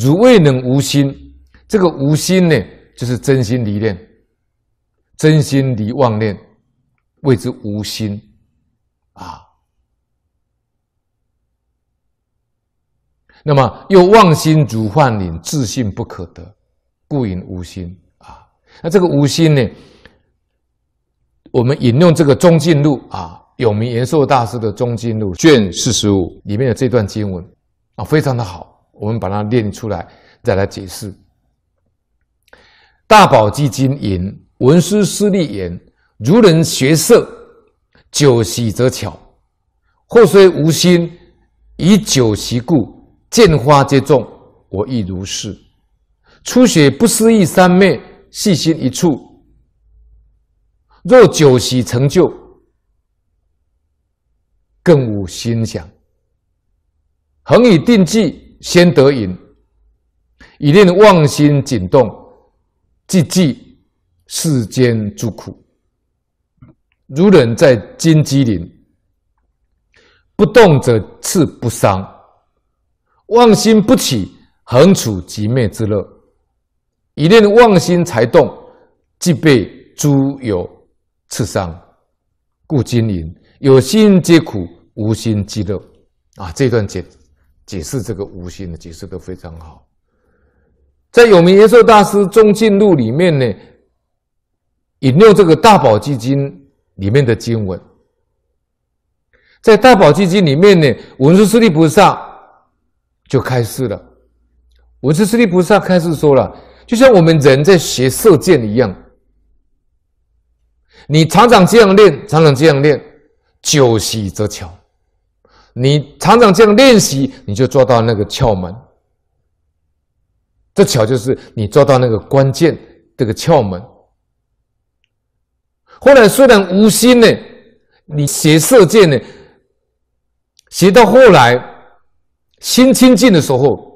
汝未能无心，这个无心呢，就是真心离念，真心离妄念，谓之无心啊。那么，又妄心如幻影，自信不可得，故引无心啊。那这个无心呢，我们引用这个《中进录》啊，永明延寿大师的《中进录》卷四十五里面的这段经文啊，非常的好。我们把它念出来，再来解释。大宝积金言：“文殊师利言，如人学色，酒喜则巧；或虽无心，以酒喜故，见花皆种。我亦如是。初学不思议三昧，细心一处，若酒喜成就，更无心想，恒以定计。”先得淫，以令妄心紧动，即寂世间诸苦。如人在金鸡林，不动则刺不伤，妄心不起，恒处极灭之乐；以令妄心才动，即被诸有刺伤。故金银有心皆苦，无心即乐。啊，这段解解释这个无形的解释都非常好，在有名延寿大师《中进录》里面呢，引用这个《大宝基经》里面的经文，在《大宝基经》里面呢，文殊师利菩萨就开始了，文殊师利菩萨开始说了，就像我们人在学射箭一样，你常常这样练，常常这样练，久习则巧。你常常这样练习，你就做到那个窍门。这巧就是你做到那个关键，这个窍门。后来虽然无心呢，你学射箭呢，学到后来心清净的时候，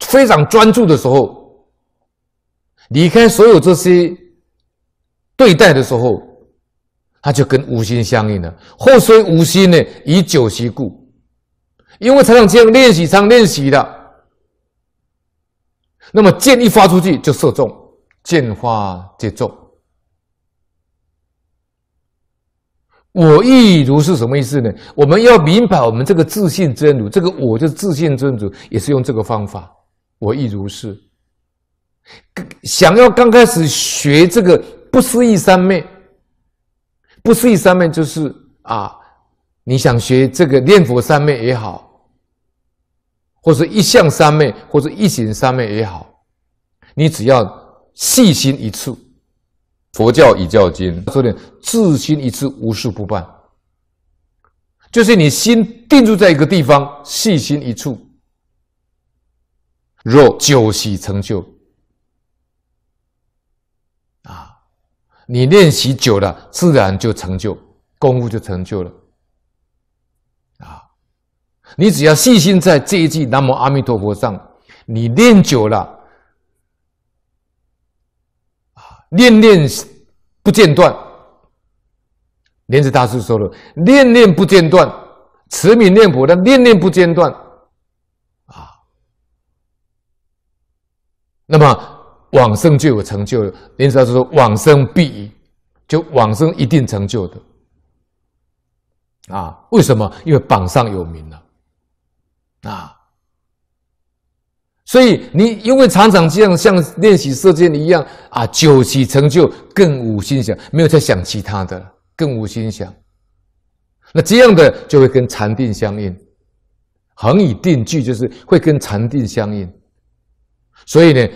非常专注的时候，离开所有这些对待的时候。他就跟无心相应了。后虽无心呢，以久习故，因为常常这样练习，常练习的，那么箭一发出去就射中，箭花接中。我亦如是，什么意思呢？我们要明白，我们这个自信真如，这个我就是自信真如，也是用这个方法。我亦如是，想要刚开始学这个不思议三昧。不是一三昧，就是啊，你想学这个念佛三昧也好，或者一向三昧，或者一行三昧也好，你只要细心一处，佛教以教经说的，至心一处，无事不办。就是你心定住在一个地方，细心一处，若九喜成就。你练习久了，自然就成就功夫，就成就了。啊，你只要细心在这一句“南无阿弥陀佛”上，你练久了，啊，念念不间断。莲子大师说了：“念念不间断，慈悯念佛的念念不间断。”啊，那么。往生就有成就了。因此他师说：“往生必，就往生一定成就的啊！为什么？因为榜上有名了啊！所以你因为常常这样像练习射箭一样啊，久起成就，更无心想，没有再想其他的，更无心想。那这样的就会跟禅定相应，恒以定聚，就是会跟禅定相应。所以呢。”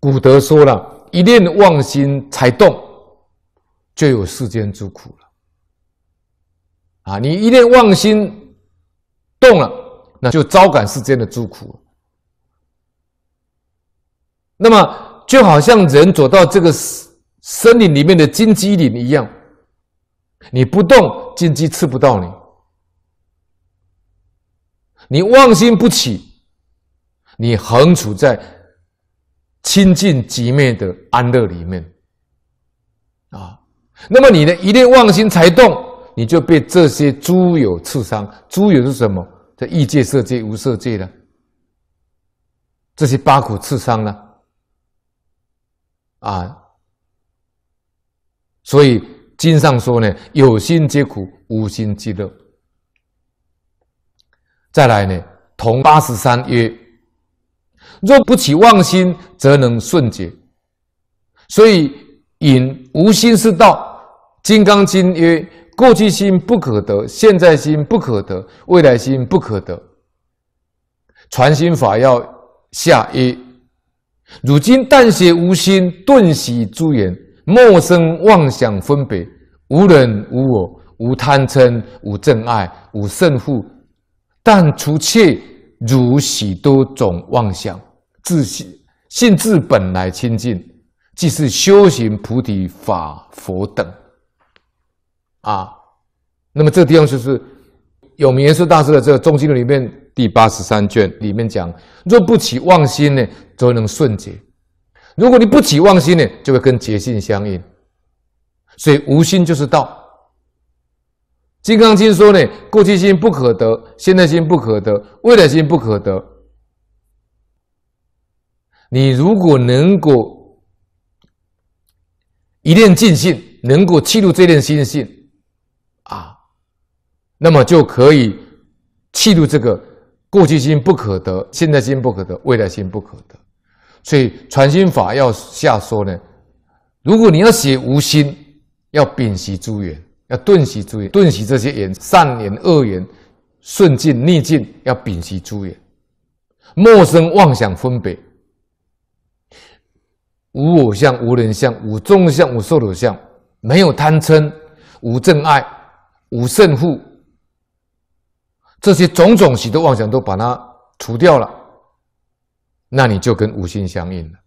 古德说了一念妄心才动，就有世间之苦了。啊，你一念妄心动了，那就招感世间的诸苦那么就好像人走到这个森林里面的金鸡岭一样，你不动，金鸡吃不到你；你妄心不起，你横处在。清净极灭的安乐里面，啊，那么你呢？一念妄心才动，你就被这些诸有刺伤。诸有是什么？这异界、色界、无色界的这些八苦刺伤呢？啊，所以经上说呢，有心皆苦，无心即乐。再来呢，同八十三曰。若不起妄心，则能顺解。所以，引无心是道。《金刚经》曰：“过去心不可得，现在心不可得，未来心不可得。”传心法要下一。如今但学无心，顿息诸缘，莫生妄想分别，无人无我，无贪嗔，无憎爱，无胜负，但除却如许多种妄想。自性性自本来清净，即是修行菩提法佛等啊。那么这地方就是有明延寿大师的这个《中经》论》里面第八十三卷里面讲：若不起妄心呢，则能顺解。如果你不起妄心呢，就会跟结性相应。所以无心就是道。《金刚经》说呢：过去心不可得，现在心不可得，未来心不可得。你如果能够一念尽性，能够弃入这念心性啊，那么就可以弃入这个过去心不可得，现在心不可得，未来心不可得。所以传心法要下说呢。如果你要写无心，要摒息诸缘，要顿息诸缘，顿息这些缘，善言恶言，顺境逆境要摒息诸缘，莫生妄想分别。无我相，无人相，无众相，无寿者相，没有贪嗔，无憎爱，无胜负，这些种种许多妄想都把它除掉了，那你就跟无心相应了，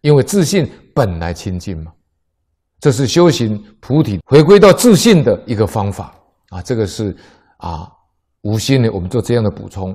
因为自信本来清净嘛，这是修行菩提回归到自信的一个方法啊，这个是啊无心的，我们做这样的补充。